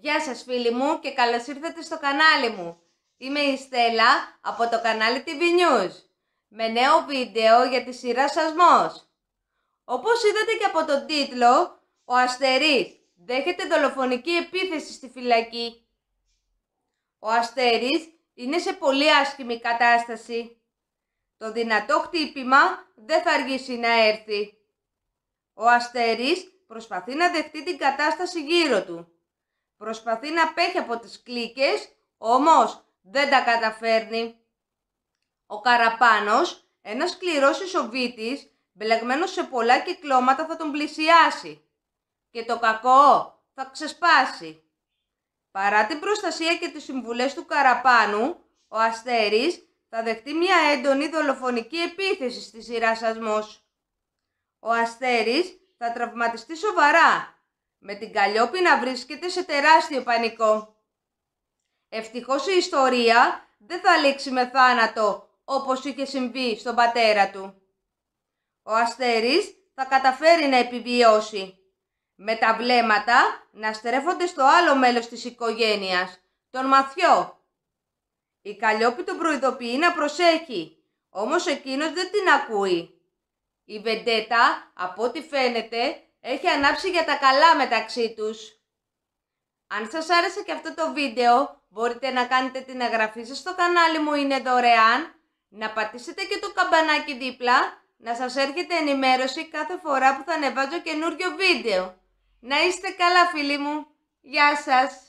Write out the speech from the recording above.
Γεια σας φίλοι μου και καλώς ήρθατε στο κανάλι μου. Είμαι η Στέλλα από το κανάλι TV News με νέο βίντεο για τη σειρά Σασμός. Όπως είδατε και από τον τίτλο, ο Αστερής δέχεται δολοφονική επίθεση στη φυλακή. Ο Αστέρης είναι σε πολύ άσχημη κατάσταση. Το δυνατό χτύπημα δεν θα αργήσει να έρθει. Ο Αστερίς προσπαθεί να δεχτεί την κατάσταση γύρω του Προσπαθεί να πέχει από τις κλίκες, όμως δεν τα καταφέρνει. Ο Καραπάνος, ένας σκληρός ισοβίτης, μπλεγμένος σε πολλά κυκλώματα θα τον πλησιάσει. Και το κακό θα ξεσπάσει. Παρά την προστασία και τις συμβουλές του Καραπάνου, ο Αστέρης θα δεχτεί μια έντονη δολοφονική επίθεση στη σειρά Ο Αστέρης θα τραυματιστεί σοβαρά με την Καλλιόπη να βρίσκεται σε τεράστιο πανικό. Ευτυχώς η ιστορία δεν θα λήξει με θάνατο όπως είχε συμβεί στον πατέρα του. Ο Αστέρης θα καταφέρει να επιβιώσει, με τα βλέμματα να στρέφονται στο άλλο μέλος της οικογένειας, τον Μαθιό. Η Καλλιόπη τον προειδοποιεί να προσέχει, όμως εκείνος δεν την ακούει. Η Βεντέτα, από ό,τι φαίνεται, έχει ανάψει για τα καλά μεταξύ τους. Αν σας άρεσε και αυτό το βίντεο, μπορείτε να κάνετε την εγγραφή σας στο κανάλι μου, είναι δωρεάν, να πατήσετε και το καμπανάκι δίπλα, να σας έρχεται ενημέρωση κάθε φορά που θα ανεβάζω καινούριο βίντεο. Να είστε καλά φίλοι μου. Γεια σας.